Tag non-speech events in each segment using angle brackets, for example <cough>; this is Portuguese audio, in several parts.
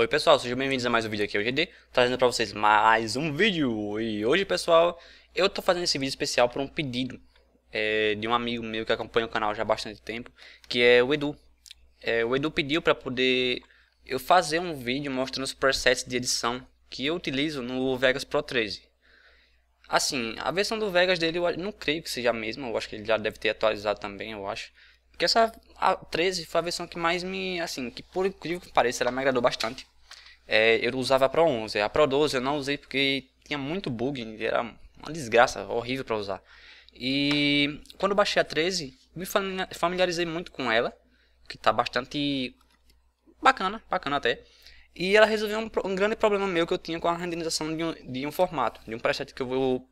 Oi pessoal, sejam bem-vindos a mais um vídeo aqui hoje GD, trazendo para vocês mais um vídeo. E hoje pessoal, eu tô fazendo esse vídeo especial por um pedido é, de um amigo meu que acompanha o canal já há bastante tempo, que é o Edu. É, o Edu pediu para poder eu fazer um vídeo mostrando os presets de edição que eu utilizo no Vegas Pro 13. Assim, a versão do Vegas dele eu não creio que seja a mesma, eu acho que ele já deve ter atualizado também, eu acho. Porque essa a 13 foi a versão que mais me, assim, que por incrível que pareça, ela me agradou bastante é, eu usava a Pro 11. A Pro 12 eu não usei porque tinha muito bug, era uma desgraça, horrível para usar. E quando baixei a 13, me familiarizei muito com ela, que tá bastante bacana, bacana até. E ela resolveu um, um grande problema meu que eu tinha com a renderização de um, de um formato, de um preset que eu vou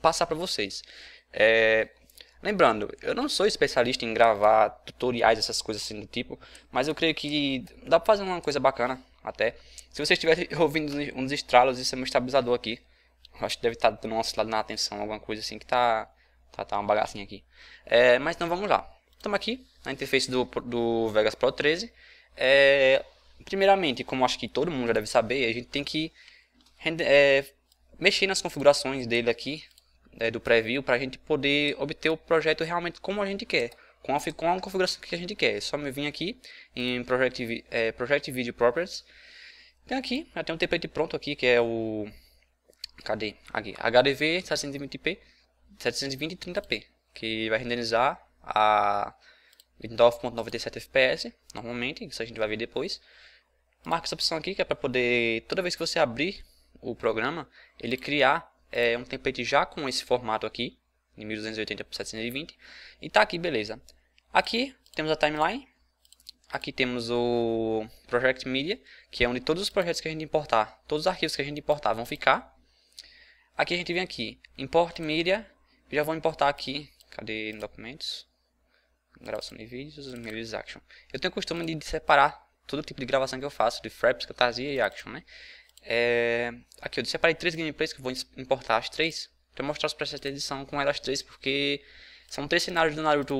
passar para vocês. É, Lembrando, eu não sou especialista em gravar tutoriais, essas coisas assim do tipo, mas eu creio que dá pra fazer uma coisa bacana até. Se você estiver <laughs> ouvindo uns estralos, isso é meu estabilizador aqui. Acho que deve estar tá dando uma oscilada na atenção, alguma coisa assim que tá, tá, tá uma bagacinha aqui. É, mas então vamos lá. Estamos aqui na interface do, do Vegas Pro 13. É, primeiramente, como acho que todo mundo já deve saber, a gente tem que é, mexer nas configurações dele aqui, é, do preview, para a gente poder obter o projeto realmente como a gente quer com a, com a configuração que a gente quer. É só me vir aqui em Project, é, Project Video Properties. Tem aqui, já tem um template pronto aqui, que é o... Cadê? Aqui, HDV 720p, 720 e 30p, que vai renderizar a 29.97 fps, normalmente, isso a gente vai ver depois. Marca essa opção aqui, que é para poder, toda vez que você abrir o programa, ele criar é, um template já com esse formato aqui, em 1280 por 720 e tá aqui, beleza. Aqui temos a timeline. Aqui temos o Project Media, que é onde todos os projetos que a gente importar, todos os arquivos que a gente importar vão ficar. Aqui a gente vem aqui, Import Media, já vou importar aqui, cadê documentos? Gravação de vídeos, release action. Eu tenho o costume de separar todo tipo de gravação que eu faço, de fraps que eu trazia e action, né? É... Aqui eu separei três gameplays que vou importar as três, para mostrar os presets de edição com elas três, porque são três cenários do Naruto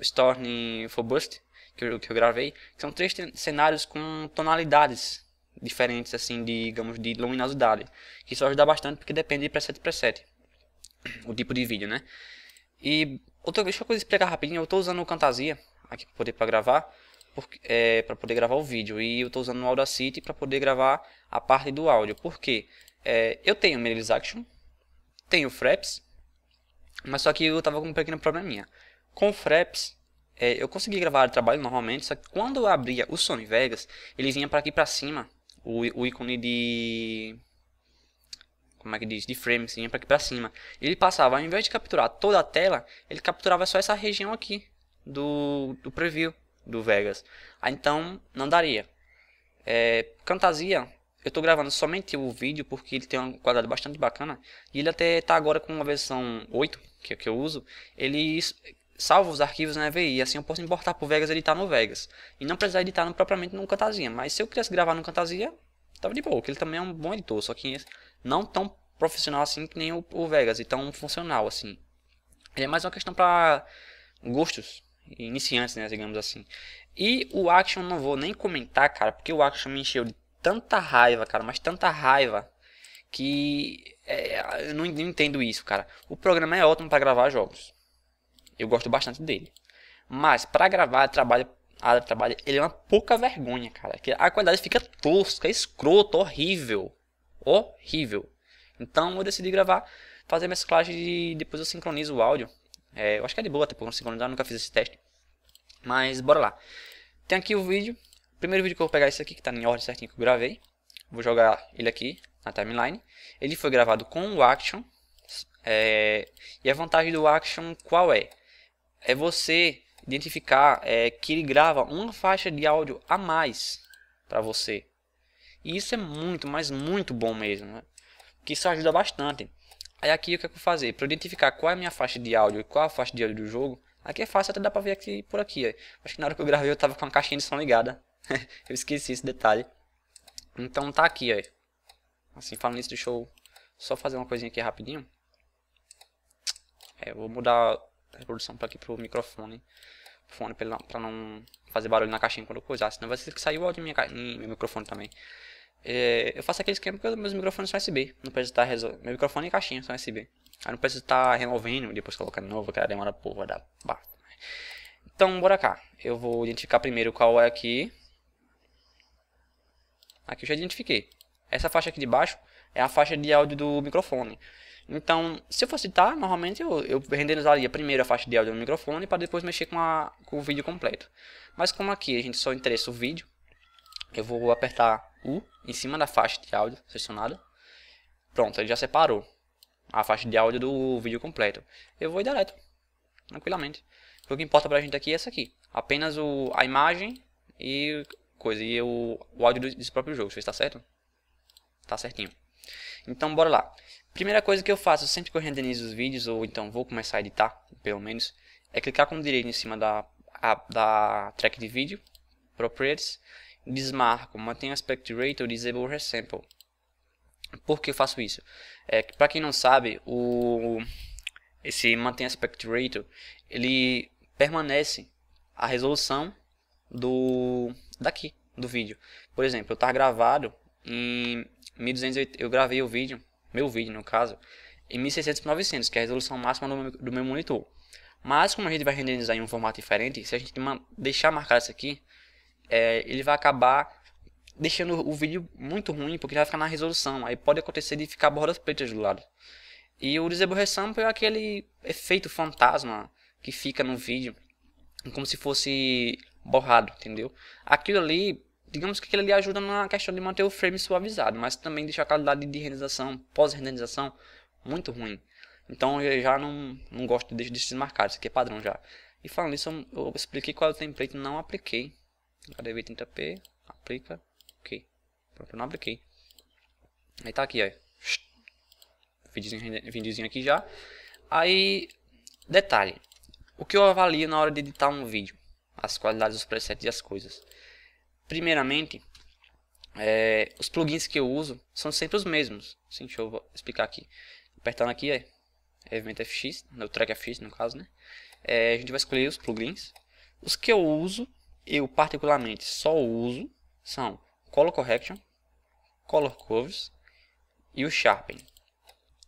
Storm for Bust, que eu, que eu gravei, são três cenários com tonalidades diferentes, assim, de, digamos, de luminosidade. Que isso ajuda bastante porque depende de preset preset, o tipo de vídeo, né? E outra deixa eu explicar rapidinho, eu estou usando o Camtasia aqui para poder pra gravar, porque, é, pra poder gravar o vídeo, e eu estou usando o Audacity para poder gravar a parte do áudio, porque é, eu tenho o Action, tenho o Fraps, mas só que eu tava com um pequeno probleminha. Com o Fraps, é, eu consegui gravar o trabalho normalmente, só que quando eu abria o Sony Vegas, ele vinha para aqui para cima, o, o ícone de como é que diz, de frames, vinha para aqui para cima. Ele passava, ao invés de capturar toda a tela, ele capturava só essa região aqui do, do preview do Vegas. Ah, então não daria. É, Cantasia, eu estou gravando somente o vídeo porque ele tem um quadrado bastante bacana e ele até está agora com uma versão 8 que, é que eu uso. Ele salvo os arquivos na EVI, assim eu posso importar pro Vegas editar no Vegas. E não precisar editar no, propriamente no Camtasia, mas se eu quisesse gravar no Camtasia, tava de boa, que ele também é um bom editor, só que não tão profissional assim que nem o, o Vegas, e tão funcional assim. Ele é mais uma questão para gostos iniciantes, né, digamos assim. E o Action não vou nem comentar, cara, porque o Action me encheu de tanta raiva, cara, mas tanta raiva que é, eu não, não entendo isso, cara. O programa é ótimo para gravar jogos. Eu gosto bastante dele. Mas para gravar trabalho, a trabalho, ele é uma pouca vergonha, cara. Que a qualidade fica tosca, escrota, horrível, horrível. Então eu decidi gravar, fazer a mesclagem e depois eu sincronizo o áudio. É, eu acho que é de boa até por sincronizar, nunca fiz esse teste. Mas bora lá. Tem aqui o vídeo. Primeiro vídeo que eu vou pegar é esse aqui que tá em ordem certinho que eu gravei. Vou jogar ele aqui na timeline. Ele foi gravado com o Action. É, e a vantagem do Action qual é? é você identificar é, que ele grava uma faixa de áudio a mais para você. E isso é muito, mas muito bom mesmo, né? Que isso ajuda bastante. Aí aqui o que eu vou fazer? Para identificar qual é a minha faixa de áudio e qual é a faixa de áudio do jogo, aqui é fácil, até dá para ver aqui por aqui. Ó. Acho que na hora que eu gravei eu tava com a caixinha de som ligada. <laughs> eu esqueci esse detalhe. Então tá aqui, ó. Assim, falando isso, deixa eu só fazer uma coisinha aqui rapidinho. É, eu vou mudar reprodução aqui pro microfone. Fone pra, não, pra não fazer barulho na caixinha quando eu coisar, senão vai ser que saiu o áudio minha, meu microfone também. É, eu faço aquele esquema porque meus microfones são USB, não precisa estar tá resolvendo. Meu microfone e caixinha são USB. Aí não precisa estar tá removendo e depois de novo, que demora porra da né? Então, bora cá. Eu vou identificar primeiro qual é aqui. Aqui eu já identifiquei. Essa faixa aqui de baixo é a faixa de áudio do microfone. Então, se eu fosse citar, normalmente eu, eu renderizaria primeiro a faixa de áudio no microfone para depois mexer com, a, com o vídeo completo. Mas como aqui a gente só interessa o vídeo, eu vou apertar U em cima da faixa de áudio selecionada. Pronto, ele já separou a faixa de áudio do vídeo completo. Eu vou direto, tranquilamente. O que importa pra gente aqui é essa aqui. Apenas o, a imagem e coisa. E o, o áudio desse próprio jogo, se está certo? Tá certinho. Então bora lá. Primeira coisa que eu faço sempre que eu renderizo os vídeos, ou então vou começar a editar, pelo menos, é clicar com o direito em cima da, a, da track de vídeo, Properties, desmarco, mantenho aspect rate ou disable resample. Por que eu faço isso? É, Para quem não sabe, o, esse mantém aspect ratio, ele permanece a resolução do daqui do vídeo. Por exemplo, eu estar gravado em 1280, eu gravei o vídeo meu vídeo no caso, em 1600 por 900, que é a resolução máxima do meu, monitor. Mas como a gente vai renderizar em um formato diferente, se a gente deixar marcado isso aqui, é, ele vai acabar deixando o vídeo muito ruim, porque ele vai ficar na resolução. Aí pode acontecer de ficar bordas pretas do lado. E o Disable é aquele efeito fantasma que fica no vídeo, como se fosse borrado, entendeu? Aquilo ali Digamos que aquilo ali ajuda na questão de manter o frame suavizado, mas também deixa a qualidade de renderização, pós-renderização, muito ruim. Então eu já não, não gosto de deixar marcado, isso aqui é padrão já. E falando isso, eu, eu expliquei qual é o template, não apliquei. HDV30p, aplica, ok. Pronto, eu não apliquei. Aí tá aqui, ó. vídeozinho aqui já. Aí, detalhe. O que eu avalio na hora de editar um vídeo? As qualidades dos presets e as coisas. Primeiramente, é, os plugins que eu uso são sempre os mesmos. Assim, deixa eu explicar aqui. Apertando aqui, é, é FX, no né, track FX no caso, né? É, a gente vai escolher os plugins. Os que eu uso, eu particularmente só uso, são Color Correction, Color Curves e o Sharpen.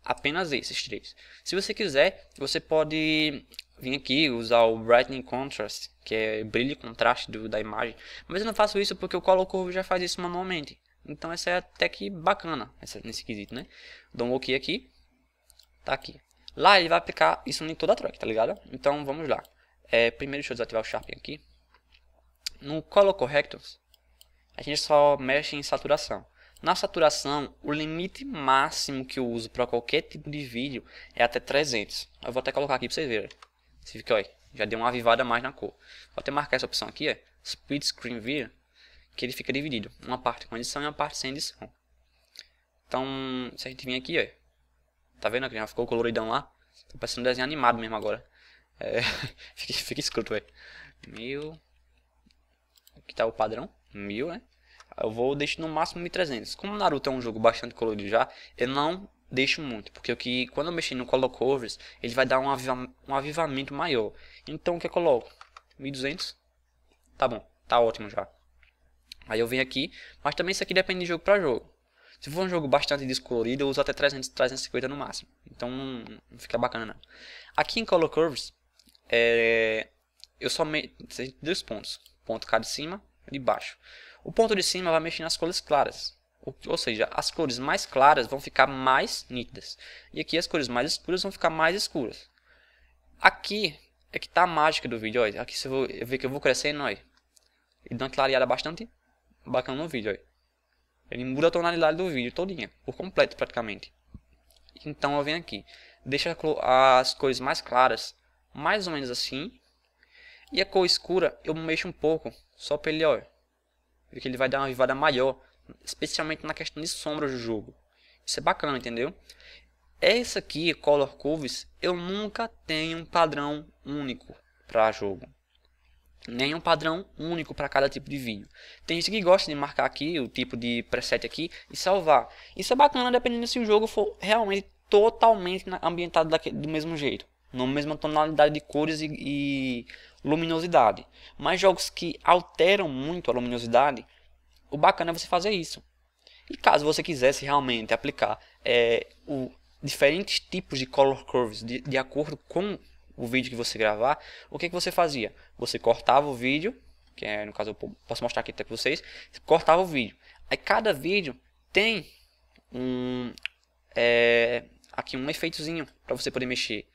Apenas esses três. Se você quiser, você pode vim aqui usar o Brightening Contrast, que é brilho e contraste do, da imagem. Mas eu não faço isso porque o Color já faz isso manualmente. Então essa é até que bacana, essa, nesse quesito, né? Dou um OK aqui, tá aqui. Lá ele vai aplicar isso em toda a track, tá ligado? Então vamos lá. É, primeiro deixa eu desativar o Sharpen aqui. No Color Correctors, a gente só mexe em saturação. Na saturação, o limite máximo que eu uso para qualquer tipo de vídeo é até 300. Eu vou até colocar aqui para vocês verem. Você fica, olha, já deu uma avivada mais na cor. Vou até marcar essa opção aqui, é Split Screen View, que ele fica dividido. Uma parte com edição e uma parte sem edição. Então, se a gente vir aqui, ó, tá vendo que já ficou coloridão lá? Tá parecendo um desenho animado mesmo agora. É, <laughs> fica, fica escroto, velho. Mil. Aqui tá o padrão, mil, né? Eu vou deixar no máximo 1300. Como Naruto é um jogo bastante colorido já, eu não deixo muito, porque o que quando eu mexer no color covers, ele vai dar um, aviva, um avivamento maior. Então o que eu coloco? 1200. Tá bom, tá ótimo já. Aí eu venho aqui, mas também isso aqui depende de jogo para jogo. Se for um jogo bastante descolorido, eu uso até 300, 350 no máximo. Então não, não fica bacana não. Aqui em color curves, é, eu só meto dois pontos, ponto cá de cima e de baixo. O ponto de cima vai mexer nas cores claras. Ou seja, as cores mais claras vão ficar mais nítidas. E aqui as cores mais escuras vão ficar mais escuras. Aqui é que está a mágica do vídeo. Olha. Aqui você eu ver que eu vou crescendo. Olha. E dá uma clareada bastante bacana no vídeo. Olha. Ele muda a tonalidade do vídeo todinha. Por completo praticamente. Então eu venho aqui. Deixa as cores mais claras. Mais ou menos assim. E a cor escura eu mexo um pouco. Só para ele. Olha. que ele vai dar uma vivada maior especialmente na questão de sombras do jogo. Isso é bacana, entendeu? Essa aqui, Color Curves, eu nunca tenho um padrão único para jogo. nem um padrão único para cada tipo de vídeo. Tem gente que gosta de marcar aqui o tipo de preset aqui e salvar. Isso é bacana dependendo se o jogo for realmente totalmente ambientado do mesmo jeito. Na mesma tonalidade de cores e, e luminosidade. Mas jogos que alteram muito a luminosidade o bacana é você fazer isso. E caso você quisesse realmente aplicar é, o, diferentes tipos de color curves de, de acordo com o vídeo que você gravar, o que, que você fazia? Você cortava o vídeo, que é, no caso eu posso mostrar aqui até para vocês, cortava o vídeo. Aí cada vídeo tem um é, aqui um efeitozinho para você poder mexer.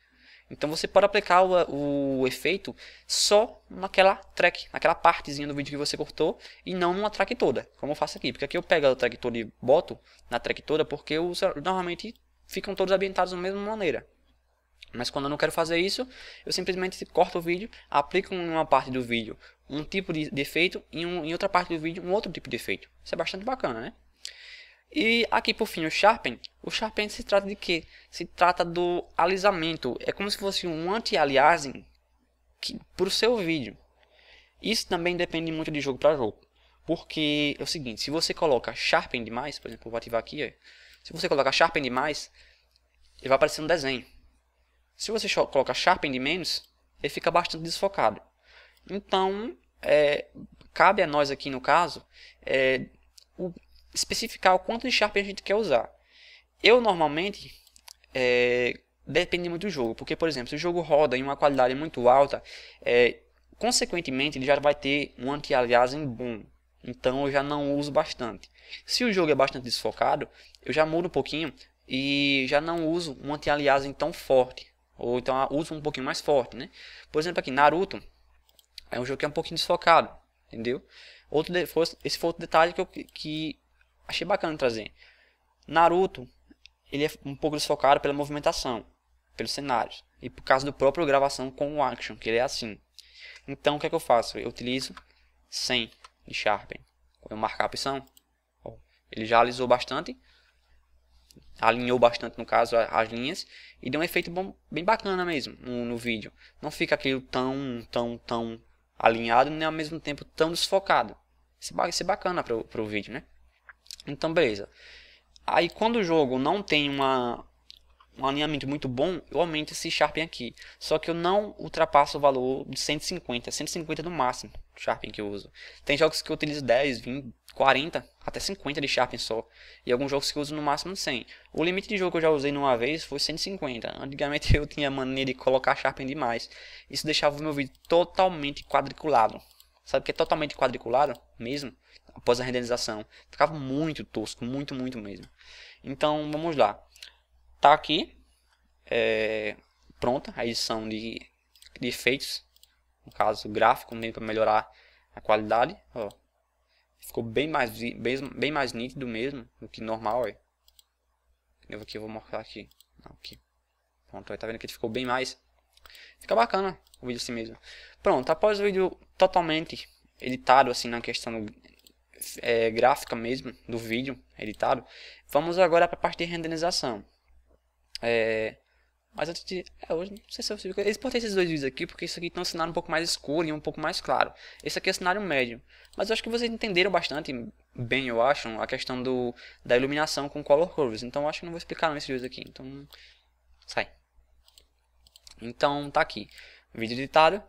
Então você pode aplicar o, o, efeito só naquela track, naquela partezinha do vídeo que você cortou e não numa track toda, como eu faço aqui. Porque aqui eu pego a track toda e boto na track toda porque os, normalmente ficam todos ambientados da mesma maneira. Mas quando eu não quero fazer isso, eu simplesmente corto o vídeo, aplico em uma parte do vídeo um tipo de, efeito e um, em outra parte do vídeo um outro tipo de efeito. Isso é bastante bacana, né? E aqui por fim o Sharpen. O Sharpen se trata de que Se trata do alisamento. É como se fosse um anti-aliasing para o seu vídeo. Isso também depende muito de jogo para jogo. Porque é o seguinte, se você coloca Sharpen demais, por exemplo, vou ativar aqui, ó. É. se você coloca Sharpen demais, ele vai aparecer um desenho. Se você coloca Sharpen de menos, ele fica bastante desfocado. Então, é, cabe a nós aqui no caso, é, o, especificar o quanto de Sharp a gente quer usar. Eu normalmente é, depende muito do jogo, porque por exemplo, se o jogo roda em uma qualidade muito alta, é, consequentemente ele já vai ter um anti-aliasing bom. Então eu já não uso bastante. Se o jogo é bastante desfocado, eu já mudo um pouquinho e já não uso um anti-aliasing tão forte. Ou então ah, uso um pouquinho mais forte, né? Por exemplo, aqui Naruto é um jogo que é um pouquinho desfocado, entendeu? Outro de, esse foi outro detalhe que, eu, que achei bacana trazer. Naruto, ele é um pouco desfocado pela movimentação, pelos cenários e por causa do próprio gravação com o action, que ele é assim. Então o que é que eu faço? Eu utilizo 100 de Sharpen. Quando eu marcar a opção, ele já alisou bastante, alinhou bastante no caso as linhas e deu um efeito bom, bem bacana mesmo no, no vídeo. Não fica aquilo tão, tão, tão alinhado nem ao mesmo tempo tão desfocado. Isso é, é bacana para o vídeo, né? Então, beleza. Aí, quando o jogo não tem uma, um alinhamento muito bom, eu aumento esse sharpen aqui. Só que eu não ultrapasso o valor de 150, 150 no máximo sharpen que eu uso. Tem jogos que eu utilizo 10, 20, 40, até 50 de sharpen só. E alguns jogos que eu uso no máximo 100. O limite de jogo que eu já usei numa vez foi 150. Antigamente <laughs> eu tinha a mania de colocar sharpen demais. Isso deixava o meu vídeo totalmente quadriculado sabe? Que é totalmente quadriculado mesmo, após a renderização. Ficava muito tosco, muito, muito mesmo. Então, vamos lá. Tá aqui, é, pronta a edição de, de efeitos, no caso gráfico, meio para melhorar a qualidade. Ó. Ficou bem mais, bem, bem mais nítido mesmo do que normal. Ó. Eu aqui vou mostrar aqui. Não, aqui. Pronto, ó, tá vendo que ficou bem mais Fica bacana o vídeo assim mesmo. Pronto, após o vídeo totalmente editado, assim, na questão é, gráfica mesmo, do vídeo editado, vamos agora para a parte de renderização. É, mas antes de. É, hoje não sei se eu eu Exportei esses dois vídeos aqui porque isso aqui tem um cenário um pouco mais escuro e um pouco mais claro. Esse aqui é o cenário médio. Mas eu acho que vocês entenderam bastante bem, eu acho, a questão do, da iluminação com color curves. Então eu acho que não vou explicar nesses vídeos aqui. Então. Sai. Então tá aqui, vídeo editado.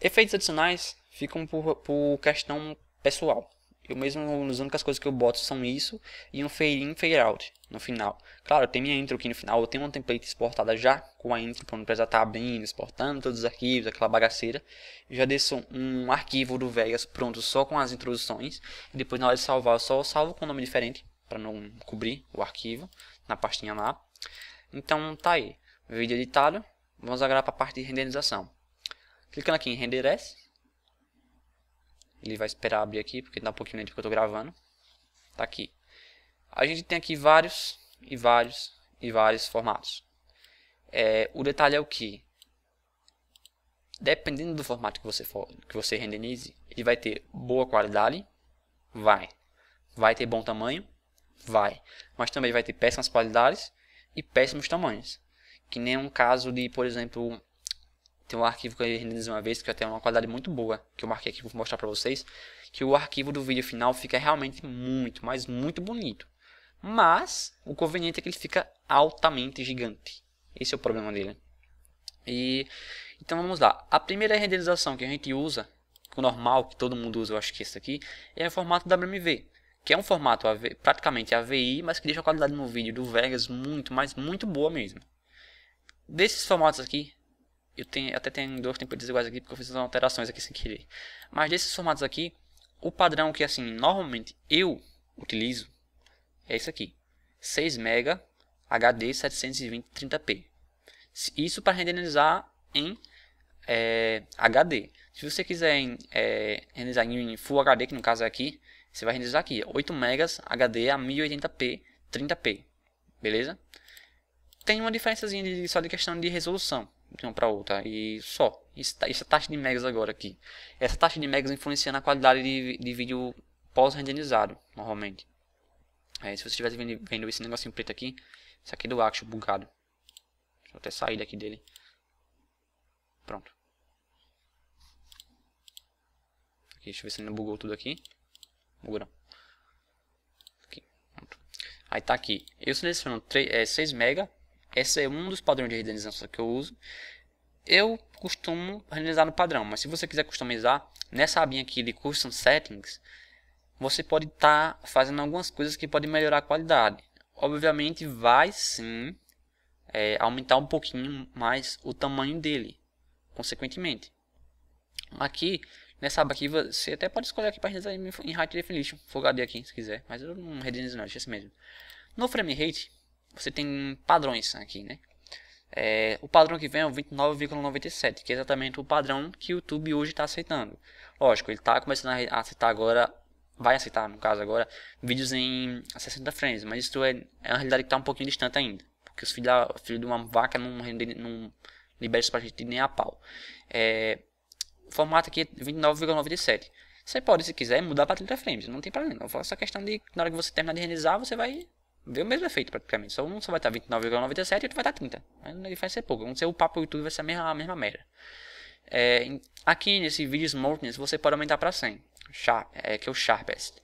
Efeitos adicionais ficam por, por questão pessoal. Eu mesmo, as únicas coisas que eu boto são isso e um fade in, fade out no final. Claro, tem minha intro aqui no final, eu tenho uma template exportada já com a intro, para não precisar estar tá abrindo, exportando todos os arquivos, aquela bagaceira. Eu já desço um arquivo do Vegas pronto só com as introduções. E depois na hora de salvar, eu só salvo com nome diferente, para não cobrir o arquivo na pastinha lá. Então tá aí vídeo editado. Vamos agora para a parte de renderização. Clicando aqui em Render S. Ele vai esperar abrir aqui, porque dá um pouquinho lento que eu estou gravando. Está aqui. A gente tem aqui vários e vários e vários formatos. É, o detalhe é o que? Dependendo do formato que você for, que você renderize, ele vai ter boa qualidade, vai. Vai ter bom tamanho, vai. Mas também vai ter péssimas qualidades e péssimos tamanhos. Que nem um caso de, por exemplo, tem um arquivo que eu renderizei uma vez que até uma qualidade muito boa, que eu marquei aqui para mostrar para vocês, que o arquivo do vídeo final fica realmente muito, mas muito bonito. Mas o conveniente é que ele fica altamente gigante. Esse é o problema dele. E então vamos lá. A primeira renderização que a gente usa, o normal que todo mundo usa, eu acho que esse aqui, é o formato WMV, que é um formato AV, praticamente AVI, mas que deixa a qualidade no vídeo do Vegas muito, mas muito boa mesmo. Desses formatos aqui, eu tenho, até tenho dois tempos desiguais aqui porque eu fiz alterações aqui sem querer. Mas desses formatos aqui, o padrão que assim, normalmente eu utilizo é esse aqui. 6 MB HD 720 30p. Isso para renderizar em é, HD. Se você quiser em, é, renderizar em Full HD, que no caso é aqui, você vai renderizar aqui. 8 MB HD a 1080p 30p. Beleza? Tem uma diferençazinha de, só de questão de resolução de uma para outra e só. Isso, tá, essa taxa de megas agora aqui. Essa taxa de megas influencia na qualidade de, de vídeo pós-renderizado, normalmente. É, se você estiver vendo, vendo esse negocinho preto aqui, isso aqui é do Axio bugado. Deixa eu até sair daqui dele. Pronto. Aqui, deixa eu ver se ele não bugou tudo aqui. Bugou não. Aqui, pronto. Aí tá aqui. Eu seleciono 3, é, 6 mega esse é um dos padrões de renderização que eu uso. Eu costumo renderizar no padrão, mas se você quiser customizar, nessa abinha aqui de Custom Settings, você pode estar tá fazendo algumas coisas que podem melhorar a qualidade. Obviamente vai sim é, aumentar um pouquinho mais o tamanho dele, consequentemente. Aqui, nessa aba aqui, você até pode escolher aqui para renderizar em High Definition, Full HD aqui, se quiser, mas eu não renderizo não, deixa assim mesmo. No frame rate, você tem padrões aqui, né? É, o padrão que vem é o 29,97, que é exatamente o padrão que o YouTube hoje está aceitando. Lógico, ele está começando a aceitar agora, vai aceitar no caso agora, vídeos em 60 frames, mas isso é, é uma realidade que está um pouquinho distante ainda, porque os filhos, filho de uma vaca não, não libera isso a gente nem a pau. É, o formato aqui é 29,97. Você pode, se quiser, mudar para 30 frames, não tem problema. Não essa questão de na hora que você terminar de renderizar, você vai Vê o mesmo efeito praticamente. Só um só vai tá estar 29,97 e outro vai estar 30. A diferença ser pouco Quando você upar para o YouTube vai ser a mesma, a mesma merda. É, aqui nesse vídeo Smartness você pode aumentar para 100. Sharp, é, que é o Sharpest.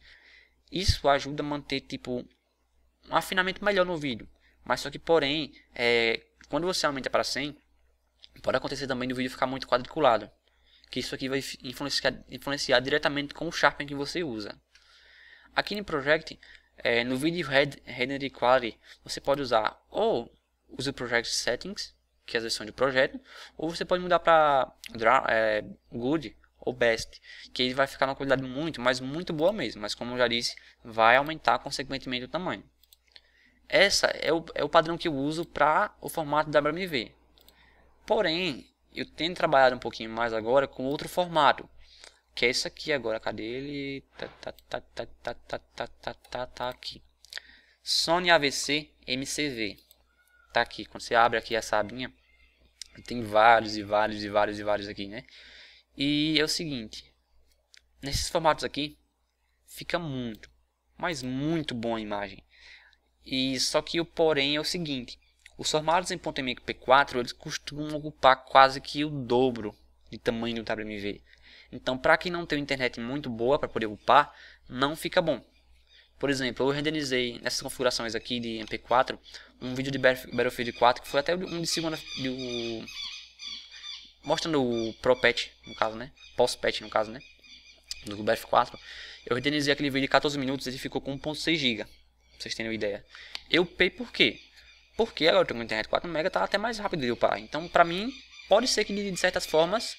Isso ajuda a manter tipo um afinamento melhor no vídeo. Mas só que porém, é, quando você aumenta para 100, pode acontecer também do vídeo ficar muito quadriculado. Que isso aqui vai influenciar, influenciar diretamente com o Sharpen que você usa. Aqui no Project é, no vídeo Render Quality, você pode usar ou use o Project Settings, que é a versão de projeto, ou você pode mudar para é, Good ou Best, que ele vai ficar numa qualidade muito, mas muito boa mesmo, mas como eu já disse, vai aumentar consequentemente o tamanho. Essa é o, é o padrão que eu uso para o formato WMV. Porém, eu tenho trabalhado um pouquinho mais agora com outro formato, que é isso aqui agora. Cadê ele? Tá, tá, tá, tá, tá, tá, tá, tá, tá, tá aqui. Sony AVC MCV. Tá aqui. Quando você abre aqui essa abinha, tem vários e vários e vários e vários aqui, né? E é o seguinte, nesses formatos aqui fica muito, mas muito boa a imagem. E só que o porém é o seguinte, os formatos em .mp4 eles costumam ocupar quase que o dobro de tamanho do WMV. Então, para quem não tem internet muito boa para poder upar, não fica bom. Por exemplo, eu renderizei nessas configurações aqui de MP4 um vídeo de Battlefield 4 que foi até um de segunda mostrando o Pro Patch, no caso, né? Pós Patch, no caso, né? Do Battlefield 4. Eu renderizei aquele vídeo de 14 minutos e ele ficou com 1.6 GB. Vocês têm ideia. Eu upei por quê? Porque agora eu tenho internet 4 MB, tá até mais rápido de upar. Então, para mim, pode ser que de certas formas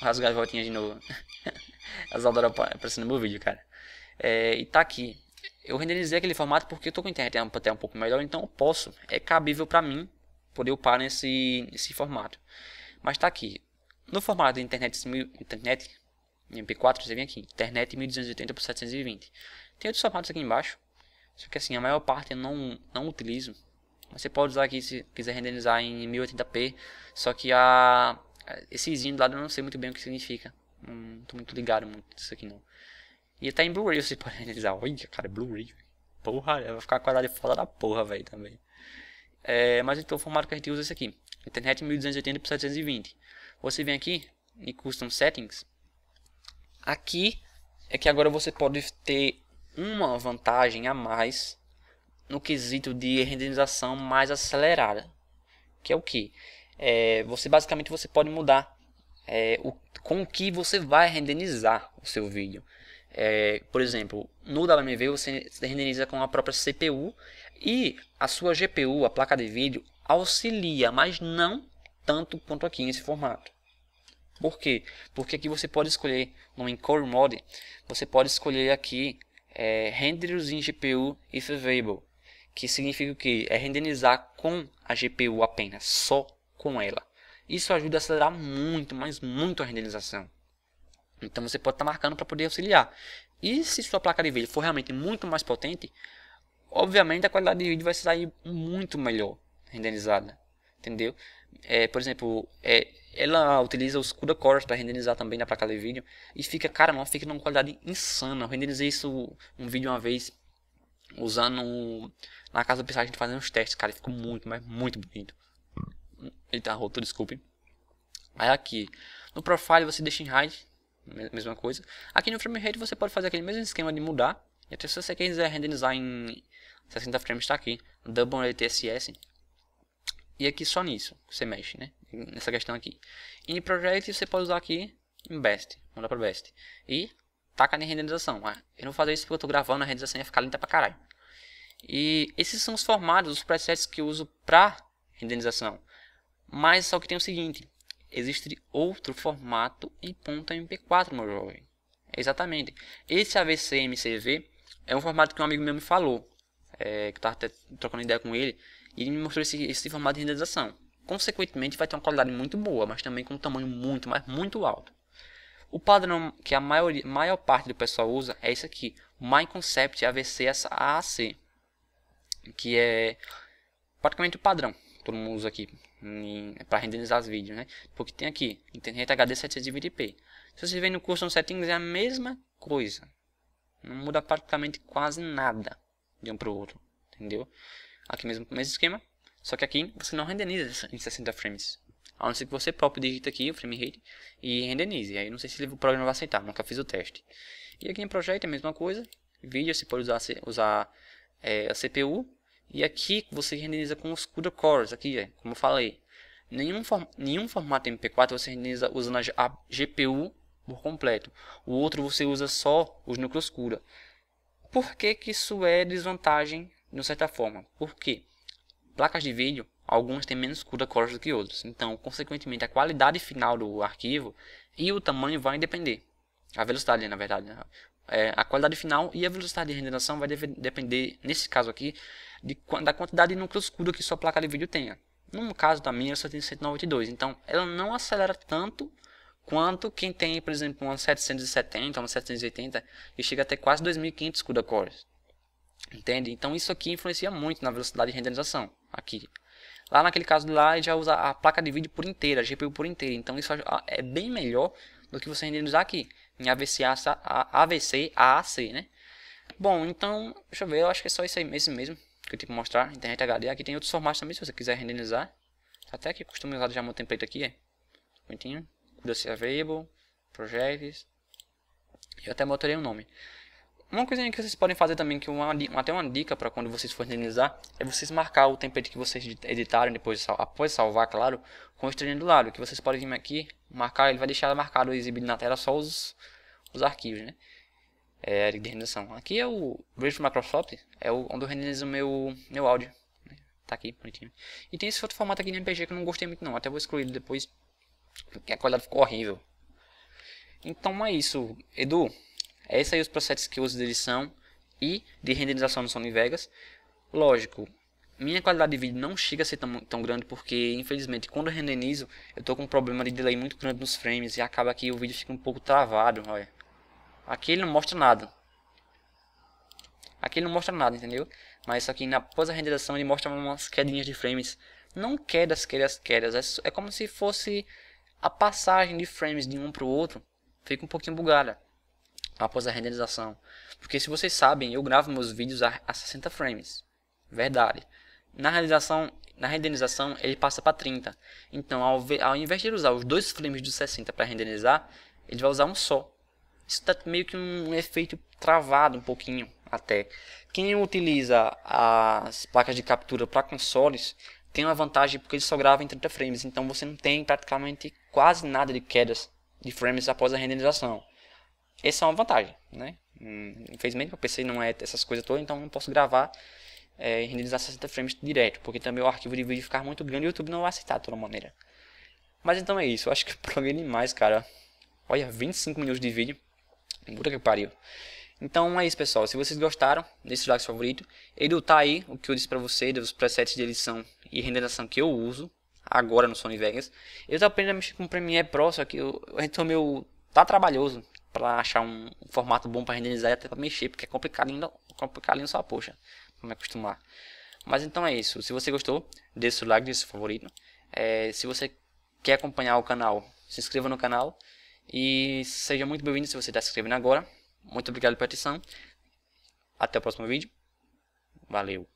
rasgar as voltinhas de novo. <laughs> As Aldora aparecendo no meu vídeo, cara. É, e tá aqui. Eu renderizei aquele formato porque eu tô com a internet até um pouco melhor, então eu posso. É cabível pra mim poder upar nesse, nesse formato. Mas tá aqui. No formato de internet, internet MP4, você vem aqui. Internet 1280x720. Tem outros formatos aqui embaixo. Só que assim, a maior parte eu não, não utilizo. Você pode usar aqui se quiser renderizar em 1080p. Só que a esse do lado eu não sei muito bem o que significa. Não tô muito ligado muito isso aqui não. E tá em Blu-ray você pode analisar. Olha, cara, é Blu-ray. Porra, vai ficar com a horário fora da porra, velho, também. É, mas então o formato que a gente usa é esse aqui. Internet 1280 por 720. Você vem aqui em Custom Settings. Aqui é que agora você pode ter uma vantagem a mais no quesito de renderização mais acelerada. Que é o que? é, você basicamente você pode mudar é, o, com o que você vai renderizar o seu vídeo. É, por exemplo, no WMV você renderiza com a própria CPU e a sua GPU, a placa de vídeo, auxilia, mas não tanto quanto aqui nesse formato. Por quê? Porque aqui você pode escolher no Encore Mode, você pode escolher aqui é, Renders in GPU if available, que significa o que? É renderizar com a GPU apenas, só com ela. Isso ajuda a acelerar muito, mas muito a renderização. Então você pode estar tá marcando para poder auxiliar. E se sua placa de vídeo for realmente muito mais potente, obviamente a qualidade de vídeo vai sair muito melhor renderizada. Entendeu? É, por exemplo, é, ela utiliza os CUDA cores para renderizar também na placa de vídeo. E fica, cara, não fica numa qualidade insana. Eu renderizei isso um vídeo uma vez usando na casa do pessoal a gente fazendo uns testes, cara, ficou muito, mas muito bonito ele tá roto, desculpe. Aí aqui, no profile você deixa em hide, mesma coisa. Aqui no frame rate você pode fazer aquele mesmo esquema de mudar. E então, até se você quiser renderizar em 60 frames está aqui, double LTSS. E aqui só nisso você mexe, né? Nessa questão aqui. em project você pode usar aqui em best, mudar para best. E taca em renderização. Ah, eu não vou fazer isso porque eu estou gravando, a renderização ia ficar lenta pra caralho. E esses são os formatos, os presets que eu uso para renderização. Mas só que tem o seguinte, existe outro formato em ponto MP4, meu jovem. Exatamente. Esse AVC MCV é um formato que um amigo meu me falou, é, que eu estava trocando ideia com ele, e ele me mostrou esse, esse formato de renderização. Consequentemente, vai ter uma qualidade muito boa, mas também com um tamanho muito, mas muito alto. O padrão que a maioria, maior parte do pessoal usa é esse aqui, o MyConcept AVC AAC, que é praticamente o padrão todo mundo usa aqui é para renderizar os vídeos, né? Porque tem aqui, Internet HD 720p. Se você vem no curso no settings é a mesma coisa. Não muda praticamente quase nada de um para o outro, entendeu? Aqui mesmo, mesmo esquema, só que aqui você não renderiza em 60 frames. A não ser que você próprio digita aqui o frame rate e renderize. Aí não sei se o programa vai aceitar, nunca fiz o teste. E aqui em projeto é a mesma coisa. Vídeo, você pode usar, usar é, a CPU e aqui você renderiza com os CUDA cores, aqui, é, como eu falei. Nenhum, form nenhum formato MP4 você renderiza usando a, GPU por completo. O outro você usa só os núcleos CUDA. Por que, que isso é desvantagem, de certa forma? Porque placas de vídeo, algumas têm menos CUDA cores do que outras. Então, consequentemente, a qualidade final do arquivo e o tamanho vai depender. A velocidade, na verdade. Né? É, a qualidade final e a velocidade de renderização vai depender, nesse caso aqui, de, da quantidade de núcleo escuro que sua placa de vídeo tenha. No caso da minha, eu só tenho 192, então ela não acelera tanto quanto quem tem, por exemplo, uma 770, uma 780 e chega até quase 2500 CUDA cores. Entende? Então isso aqui influencia muito na velocidade de renderização aqui. Lá naquele caso lá, ele já usa a placa de vídeo por inteira, a GPU por inteira. Então isso é bem melhor do que você renderizar aqui em AVC, AAC, AAC, né? Bom, então, deixa eu ver, eu acho que é só isso aí mesmo que eu tipo mostrar, internet HD. Aqui tem outros formatos também, se você quiser renderizar. Tá até que customizado já meu template aqui, é. Bonitinho. cuida Available, Projects. Eu até botaria o um nome. Uma coisinha que vocês podem fazer também, que uma, até uma dica para quando vocês forem renderizar, é vocês marcar o template que vocês editaram depois, após salvar, claro, com o estrelinha do lado, que vocês podem vir aqui, marcar, ele vai deixar marcado exibido na tela só os, os arquivos, né? é, área de renderização. Aqui é o Bridge Microsoft, é o, onde eu renderizo meu, meu áudio. Né? Tá aqui, bonitinho. E tem esse outro formato aqui de MPG que eu não gostei muito não, até vou excluir depois, porque a qualidade ficou horrível. Então é isso, Edu. É esses aí os processos que eu uso de edição e de renderização no Sony Vegas. Lógico, minha qualidade de vídeo não chega a ser tão, tão grande porque, infelizmente, quando eu renderizo, eu tô com um problema de delay muito grande nos frames e acaba que o vídeo fica um pouco travado, olha. Aqui ele não mostra nada. Aqui ele não mostra nada, entendeu? Mas aqui após a renderização ele mostra umas quedinhas de frames. Não quedas, quedas, quedas. É, é como se fosse a passagem de frames de um para o outro. Fica um pouquinho bugada após a renderização. Porque se vocês sabem, eu gravo meus vídeos a, a 60 frames. Verdade. Na renderização, na renderização ele passa para 30. Então, ao, ao invés de ele usar os dois frames de 60 para renderizar, ele vai usar um só. Isso dá tá meio que um efeito travado um pouquinho até. Quem utiliza as placas de captura para consoles tem uma vantagem porque ele só grava em 30 frames, então você não tem praticamente quase nada de quedas de frames após a renderização. Essa é uma vantagem, né? Hum, infelizmente o PC não é essas coisas todas, então não posso gravar é, renderizar 60 frames direto, porque também o arquivo de vídeo ficar muito grande e o YouTube não vai aceitar de toda maneira. Mas então é isso, eu acho que eu <laughs> prolonguei demais, cara. Olha, 25 minutos de vídeo. Puta que pariu. Então é isso, pessoal. Se vocês gostaram desse Lux favorito, tá aí o que eu disse pra vocês, dos presets de edição e renderização que eu uso agora no Sony Vegas. Eu tô aprendendo a mexer com o Premiere Pro, só que eu, então meu tá trabalhoso para achar um, um, formato bom para renderizar e até para mexer, porque é complicado complicado ainda só poxa, pra me acostumar. Mas então é isso. Se você gostou, deixa o like, deixe o favorito. É, se você quer acompanhar o canal, se inscreva no canal. E seja muito bem-vindo se você está se inscrevendo agora. Muito obrigado pela atenção. Até o próximo vídeo. Valeu.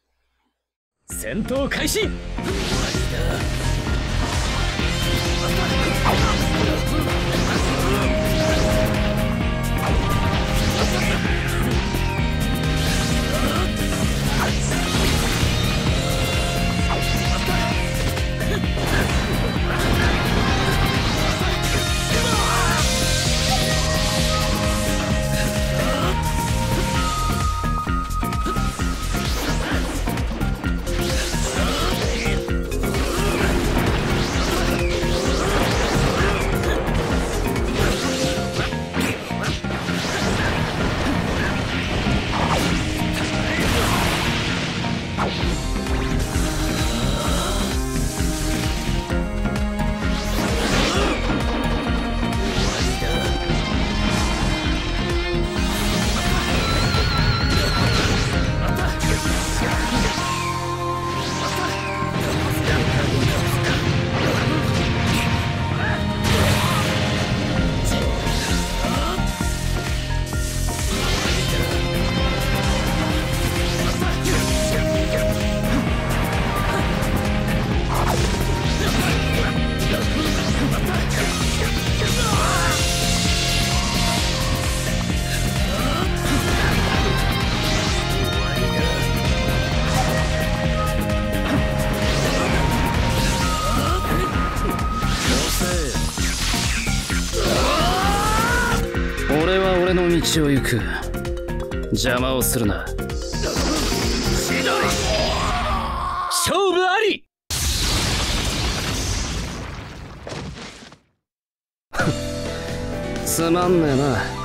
を行く邪魔をするな勝負あり <laughs> つまんねえな